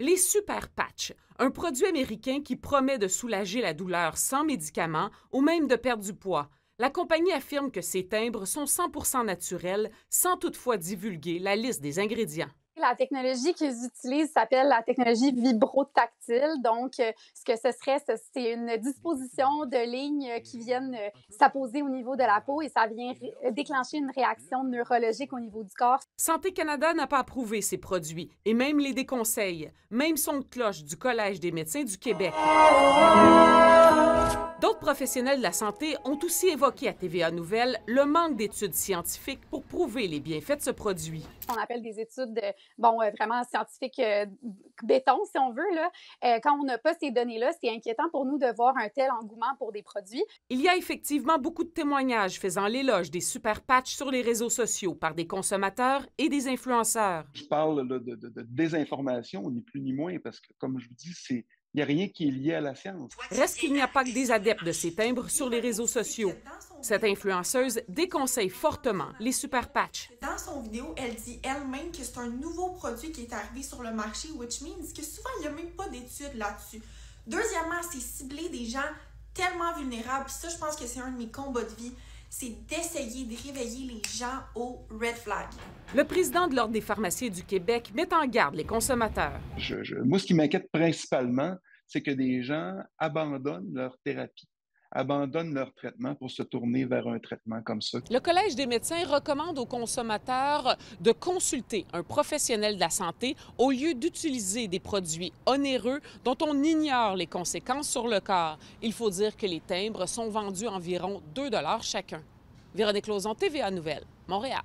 Les Super Patch, un produit américain qui promet de soulager la douleur sans médicaments ou même de perdre du poids. La compagnie affirme que ces timbres sont 100 naturels sans toutefois divulguer la liste des ingrédients. La technologie qu'ils utilisent s'appelle la technologie vibrotactile. Donc, euh, ce que ce serait, c'est une disposition de lignes qui viennent euh, s'apposer au niveau de la peau et ça vient euh, déclencher une réaction neurologique au niveau du corps. Santé Canada n'a pas approuvé ces produits et même les déconseille. Même son cloche du Collège des médecins du Québec. D'autres professionnels de la santé ont aussi évoqué à TVA Nouvelle le manque d'études scientifiques pour prouver les bienfaits de ce produit. On appelle des études bon, euh, vraiment scientifique euh, béton, si on veut. Là. Euh, quand on n'a pas ces données-là, c'est inquiétant pour nous de voir un tel engouement pour des produits. Il y a effectivement beaucoup de témoignages faisant l'éloge des super patchs sur les réseaux sociaux par des consommateurs et des influenceurs. Je parle de, désinformation, ni plus ni moins, parce que, comme je vous dis, c'est il n'y a rien qui est lié à la science. Reste qu'il n'y a pas que des adeptes de ces timbres sur les réseaux sociaux. Cette influenceuse déconseille fortement les super patchs. Dans son vidéo, elle dit elle-même que c'est un nouveau produit qui est arrivé sur le marché, which means que souvent, il n'y a même pas d'études là-dessus. Deuxièmement, c'est cibler des gens tellement vulnérables. ça, je pense que c'est un de mes combats de vie c'est d'essayer de réveiller les gens au red flag. Le président de l'Ordre des pharmaciens du Québec met en garde les consommateurs. moi, ce qui m'inquiète principalement, c'est que des gens abandonnent leur thérapie abandonnent leur traitement pour se tourner vers un traitement comme ça. Le Collège des médecins recommande aux consommateurs de consulter un professionnel de la santé au lieu d'utiliser des produits onéreux dont on ignore les conséquences sur le corps. Il faut dire que les timbres sont vendus environ 2 chacun. Véronique Lauzon, TVA Nouvelle, Montréal.